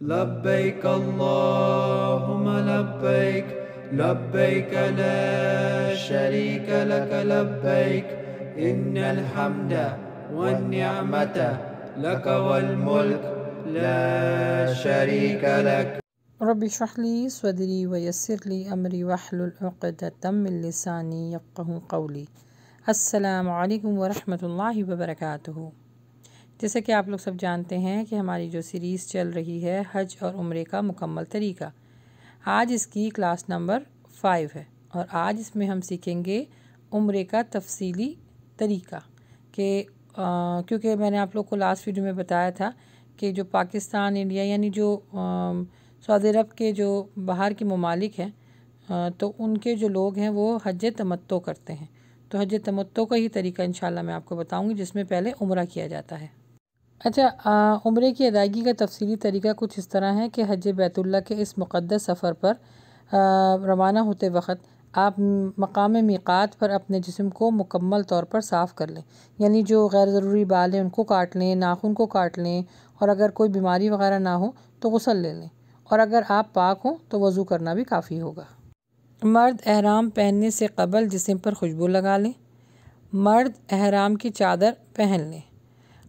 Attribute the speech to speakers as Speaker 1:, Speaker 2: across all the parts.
Speaker 1: لبيك اللهم لبيك لبيك لا شريك لك لبيك إن الحمد والنعمة لك والملك لا شريك لك رب اشرح لي صدري ويسر لي أمري واحلل عقدة من لساني يفقه قولي السلام عليكم ورحمة الله وبركاته जैसे कि आप लोग सब जानते हैं कि हमारी जो सीरीज़ चल रही है हज और उम्र का मुकम्मल तरीका आज इसकी क्लास नंबर फ़ाइव है और आज इसमें हम सीखेंगे उम्र का तफसीली तरीका कि क्योंकि मैंने आप लोग को लास्ट वीडियो में बताया था कि जो पाकिस्तान इंडिया यानी जो सऊदी अरब के जो बाहर के ममालिक हैं तो उनके जो लोग हैं वो हज तमत्तो करते हैं तो हज तमत्तो का ही तरीका इंशाल्लाह मैं आपको बताऊँगी जिसमें पहले उम्र किया जाता है अच्छा उम्र की अदायगी का तफसली तरीका कुछ इस तरह है कि हज बैतुल्ला के इस मुक़दस सफ़र पर रवाना होते वक्त आप मकाम मिकात पर अपने जिसम को मुकम्मल तौर पर साफ़ कर लें यानी जो गैर ज़रूरी बाल हैं उनको काट लें नाखून को काट लें और अगर कोई बीमारी वगैरह ना हो तो गसल ले लें और अगर आप पाक हों तो वज़ू करना भी काफ़ी होगा मर्द अहराम पहनने से कबल जिसम पर खुशबू लगा लें मर्द अहराम की चादर पहन लें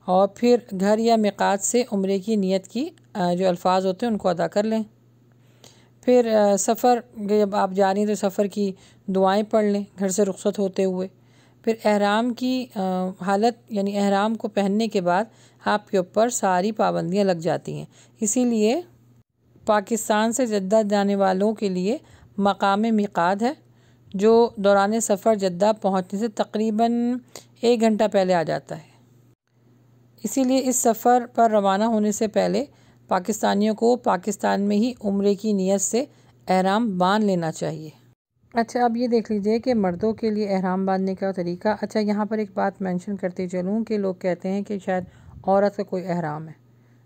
Speaker 1: और फिर घर या मिकात से उम्र की नीयत की जो अल्फाज होते हैं उनको अदा कर लें फिर सफ़र जब आप जा रही हैं तो सफ़र की दुआएं पढ़ लें घर से रुखसत होते हुए फिर अहराम की हालत यानी अहराम को पहनने के बाद आपके ऊपर सारी पाबंदियां लग जाती हैं इसीलिए पाकिस्तान से जद्दा जाने वालों के लिए मकाम मिकाद है जो दौरान सफ़र जद्दा पहुंचने से तकरीबन एक घंटा पहले आ जाता है इसीलिए इस सफ़र पर रवाना होने से पहले पाकिस्तानियों को पाकिस्तान में ही उम्र की नीयत से अहराम बांध लेना चाहिए अच्छा अब ये देख लीजिए कि मर्दों के लिए अहराम बांधने का तरीका अच्छा यहाँ पर एक बात मेंशन करते चलूँ कि लोग कहते हैं कि शायद औरत का कोई अहराम है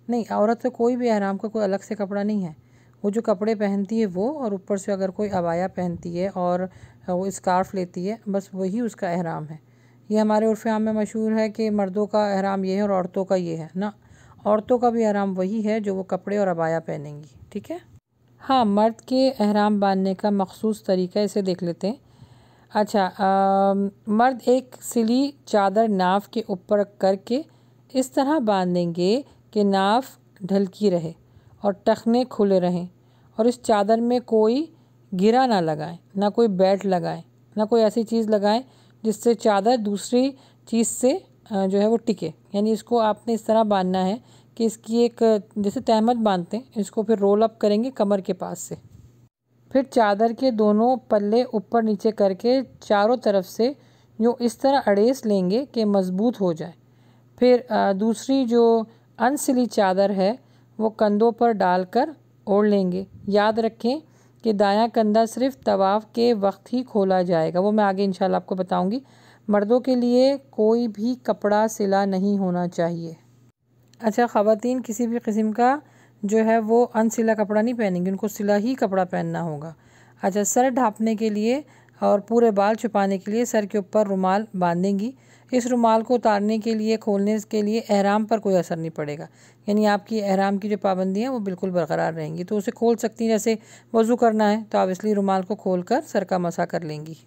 Speaker 1: नहीं औरत का कोई भी अहराम का कोई अलग से कपड़ा नहीं है वो जो कपड़े पहनती है वो और ऊपर से अगर कोई अबाया पहनती है और वो स्कार्फ़ लेती है बस वही उसका अहराम है ये हमारे उर्फ़ाम में मशहूर है कि मर्दों का अहराम ये है और औरतों का ये है ना औरतों का भी अहराम वही है जो वो कपड़े और अबाया पहनेंगी ठीक है हाँ मर्द के अहराम बांधने का मखसूस तरीका इसे देख लेते हैं अच्छा आ, मर्द एक सिली चादर नाव के ऊपर करके इस तरह बांध देंगे कि नाव ढलकी रहे और टखने खुले रहें और इस चादर में कोई गिरा ना लगाएं ना कोई बेल्ट लगाएं ना कोई ऐसी चीज़ लगाएं जिससे चादर दूसरी चीज़ से जो है वो टिके यानी इसको आपने इस तरह बांधना है कि इसकी एक जैसे तहमत बांधते हैं इसको फिर रोल अप करेंगे कमर के पास से फिर चादर के दोनों पल्ले ऊपर नीचे करके चारों तरफ से यूँ इस तरह अड़ेस लेंगे कि मज़बूत हो जाए फिर दूसरी जो अनसिली चादर है वो कंधों पर डालकर ओढ़ लेंगे याद रखें कि दाया कंधा सिर्फ तवाफ़ के वक्त ही खोला जाएगा वो मैं आगे इंशाल्लाह आपको बताऊँगी मर्दों के लिए कोई भी कपड़ा सिला नहीं होना चाहिए अच्छा ख़वान किसी भी किस्म का जो है वो अनसिला कपड़ा नहीं पहनेंगी उनको सिला ही कपड़ा पहनना होगा अच्छा सर ढाँपने के लिए और पूरे बाल छुपाने के लिए सर के ऊपर रुमाल बांधेंगी इस रुमाल को उतारने के लिए खोलने के लिए अहराम पर कोई असर नहीं पड़ेगा यानी आपकी अहराम की जो पाबंदी है वो बिल्कुल बरकरार रहेंगी तो उसे खोल सकती हैं जैसे वज़ू करना है तो आप इसलिए रुमाल को खोल कर सर का मसा कर लेंगी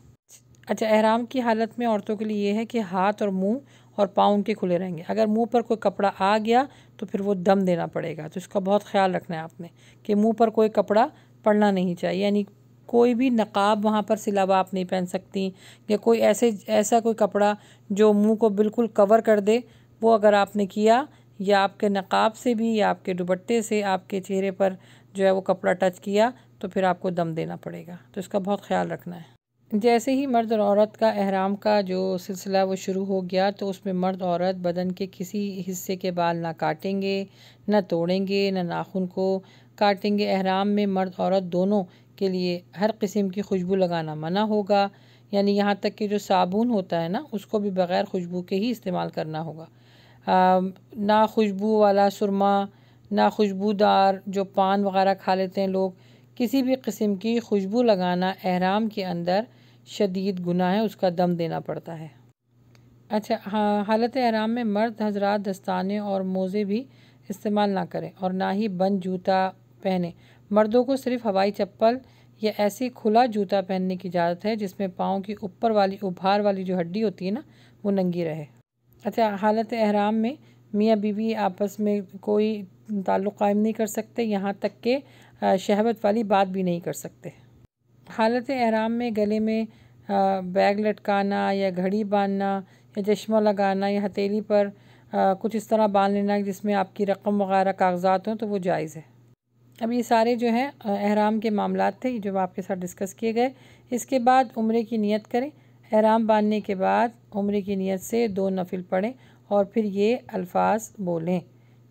Speaker 1: अच्छा अहराम की हालत में औरतों के लिए ये है कि हाथ और मुँह और पाँव उनके खुले रहेंगे अगर मुंह पर कोई कपड़ा आ गया तो फिर वो दम देना पड़ेगा तो इसका बहुत ख्याल रखना है आपने कि मुंह पर कोई कपड़ा पड़ना नहीं चाहिए यानी कोई भी नकाब वहाँ पर सिला आप नहीं पहन सकती या कोई ऐसे ऐसा कोई कपड़ा जो मुंह को बिल्कुल कवर कर दे वो अगर आपने किया या आपके नकाब से भी या आपके दुपट्टे से आपके चेहरे पर जो है वो कपड़ा टच किया तो फिर आपको दम देना पड़ेगा तो इसका बहुत ख्याल रखना है जैसे ही मर्द और औरत का अहराम का जो सिलसिला वो शुरू हो गया तो उसमें मर्द औरत बदन के किसी हिस्से के बाल ना काटेंगे ना तोड़ेंगे ना नाखून को काटेंगे अहराम में मर्द औरत दोनों के लिए हर किस्म की खुशबू लगाना मना होगा यानी यहाँ तक कि जो साबुन होता है ना उसको भी बग़ैर खुशबू के ही इस्तेमाल करना होगा आ, ना खुशबू वाला सुरमा ना खुशबूदार जो पान वगैरह खा लेते हैं लोग किसी भी किस्म की खुशबू लगाना अहराम के अंदर शदीद गुना है उसका दम देना पड़ता है अच्छा हाँ हालत अहराम में मर्द हजरात दस्ताने और मोज़े भी इस्तेमाल ना करें और ना ही बंद जूता पहने मर्दों को सिर्फ हवाई चप्पल या ऐसी खुला जूता पहनने की इजाज़त है जिसमें पाँव की ऊपर वाली उभार वाली जो हड्डी होती है ना वो नंगी रहे अच्छा हालत अहराम में मियाँ बीवी आपस में कोई ताल्लुक़ कायम नहीं कर सकते यहाँ तक के शहबत वाली बात भी नहीं कर सकते हालत अहराम में गले में बैग लटकाना या घड़ी बांधना या चश्मा लगाना या हथेली पर कुछ इस तरह बांध लेना जिसमें आपकी रकम वगैरह कागजात हों तो वो जायज़ है अब ये सारे जो हैं अहराम के मामला थे जो आपके साथ डिस्कस किए गए इसके बाद उम्र की नियत करें अहराम बांधने के बाद उम्र की नीयत से दो नफिल पढ़ें और फिर ये अल्फाज बोलें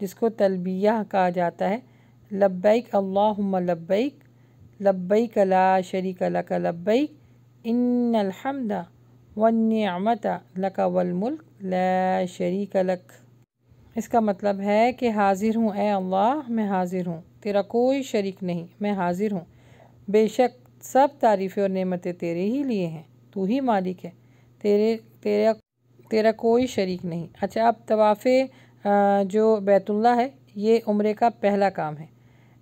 Speaker 1: जिसको तलबिया कहा जाता है लब्बैक अल्लाहुम्मा लब्बैक लब्बैक ला शरीक लक लब्बैक इन अलहमदा वन नमता लक वलमुल्क ला शरीक लक इसका मतलब है कि हाजिर हूँ ए अल्लाह मैं हाजिर हूँ तेरा कोई शरीक नहीं मैं हाजिर हूँ बेशक सब तारीफ़ें और नेमतें तेरे ही लिए हैं तू ही मालिक है तेरे तेरा तेरा कोई शरीक नहीं अच्छा अब तवाफ़ जो बैतुल्ला है ये उम्र का पहला काम है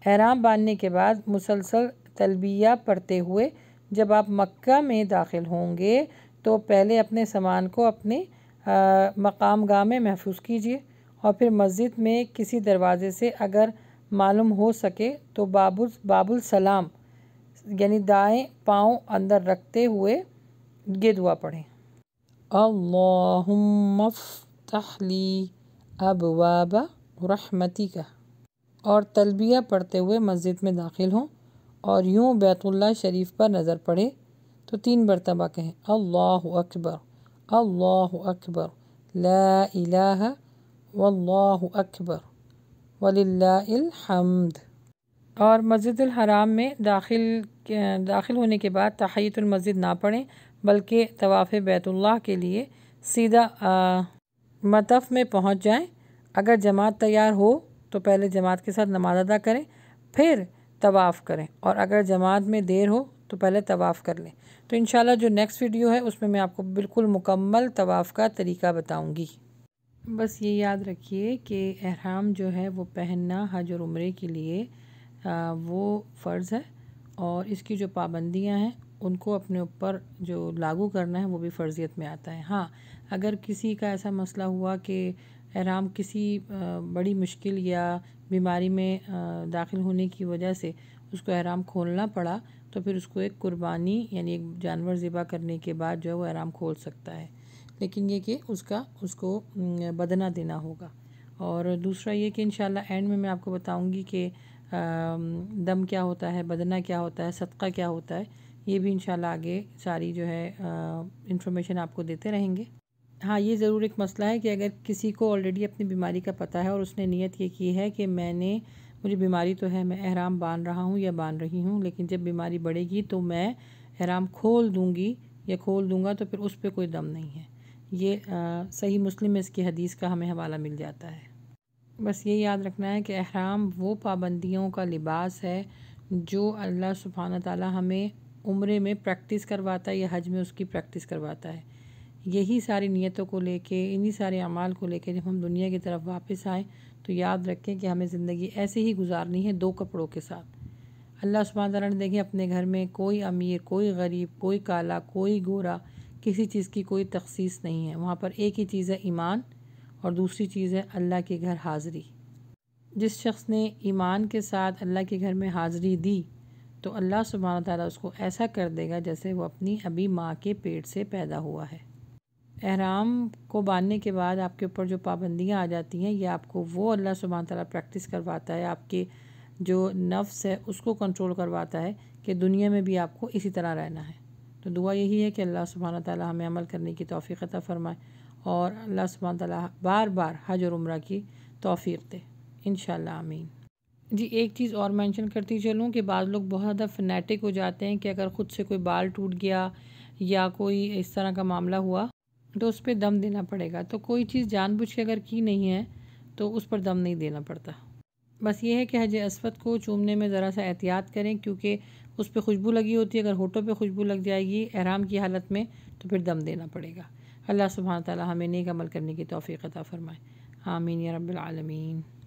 Speaker 1: अहराम बांधने के बाद मुसलसल तलबिया पढ़ते हुए जब आप मक्का में दाखिल होंगे तो पहले अपने सामान को अपने मकाम गाह में महफूज कीजिए और फिर मस्जिद में किसी दरवाज़े से अगर मालूम हो सके तो बाबुल बाबुल सलाम यानी दाएं पाँव अंदर रखते हुए ये दुआ पढ़ें अल्लाहली अबवाब रहमती का और तलबिया पढ़ते हुए मस्जिद में दाखिल हों और यूँ बैतुल्ला शरीफ पर नज़र पड़े तो तीन मरतबा कहें अल्लाह अकबर अल्लाह अकबर ला इलाहा वल्लाहु अकबर हम्द और मस्जिद हराम में दाखिल दाखिल होने के बाद मस्जिद ना पढ़ें बल्कि तवाफ़ बैतुल्लाह के लिए सीधा मतफ़ में पहुंच जाएं अगर जमात तैयार हो तो पहले जमात के साथ नमाज अदा करें फिर तवाफ़ करें और अगर जमात में देर हो तो पहले तवाफ़ कर लें तो इन जो नेक्स्ट वीडियो है उसमें मैं आपको बिल्कुल मुकम्मल तवाफ़ का तरीका बताऊँगी बस ये याद रखिए कि अहराम जो है वो पहनना हज और उम्र के लिए आ, वो फ़र्ज़ है और इसकी जो पाबंदियां हैं उनको अपने ऊपर जो लागू करना है वो भी फ़र्जियत में आता है हाँ अगर किसी का ऐसा मसला हुआ कि अहराम किसी बड़ी मुश्किल या बीमारी में दाखिल होने की वजह से उसको अहराम खोलना पड़ा तो फिर उसको एक कुर्बानी यानी एक जानवर ज़िबा करने के बाद जो है वो अहराम खोल सकता है लेकिन ये कि उसका उसको बदना देना होगा और दूसरा ये कि इन एंड में मैं आपको बताऊँगी कि दम क्या होता है बदना क्या होता है सदका क्या होता है ये भी इन आगे सारी जो है इंफॉर्मेशन आपको देते रहेंगे हाँ ये ज़रूर एक मसला है कि अगर किसी को ऑलरेडी अपनी बीमारी का पता है और उसने नीयत ये की है कि मैंने मुझे बीमारी तो है मैं अहराम बांध रहा हूँ या बांध रही हूँ लेकिन जब बीमारी बढ़ेगी तो मैं अहराम खोल दूँगी या खोल दूँगा तो फिर उस पर कोई दम नहीं है ये आ, सही मुस्लिम में इसकी हदीस का हमें हवाला मिल जाता है बस ये याद रखना है कि अहराम वो पाबंदियों का लिबास है जो अल्लाह सुबहान तला हमें उम्र में प्रैक्टिस करवाता है या हज में उसकी प्रैक्टिस करवाता है यही सारी नीयतों को लेके इन्हीं सारे अमाल को लेके जब हम दुनिया की तरफ वापस आएँ तो याद रखें कि हमें ज़िंदगी ऐसे ही गुजारनी है दो कपड़ों के साथ अल्लाह सुबह ने देखें अपने घर में कोई अमीर कोई गरीब कोई काला कोई गोरा किसी चीज़ की कोई तखसीस नहीं है वहाँ पर एक ही चीज़ है ईमान और दूसरी चीज़ है अल्लाह के घर हाज़री जिस शख्स ने ईमान के साथ अल्लाह के घर में हाज़री दी तो अल्लाह सुबहाना ताली उसको ऐसा कर देगा जैसे वो अपनी अभी माँ के पेट से पैदा हुआ है अहराम को बांधने के बाद आपके ऊपर जो पाबंदियाँ आ जाती हैं ये आपको वो अल्लाह सुबहाना तारा प्रैक्टिस करवाता है आपके जो नफ्स है उसको कंट्रोल करवाता है कि दुनिया में भी आपको इसी तरह रहना है तो दुआ यही है कि अल्लाह सुबहाना ताली हमें अमल करने की तोफ़ी अता फ़रमाए और अल्लाह सुबहान तला बार बार हज और उम्र की तोफ़ी दे इन आमीन जी एक चीज़ और मेंशन करती चलूँ कि बाज़ लोग बहुत ज़्यादा फनेटिक हो जाते हैं कि अगर ख़ुद से कोई बाल टूट गया या कोई इस तरह का मामला हुआ तो उस पर दम देना पड़ेगा तो कोई चीज़ जानबूझ के अगर की नहीं है तो उस पर दम नहीं देना पड़ता बस ये है कि हज असवद को चूमने में ज़रा सा एहतियात करें क्योंकि उस पर खुशबू लगी होती है अगर होठों पर खुशबू लग जाएगी एहराम की हालत में तो फिर दम देना पड़ेगा अल्लाह सुबहान ताली हमें नेक अमल करने की तोफ़ी अता फ़रमाए आमीन या रबालमीन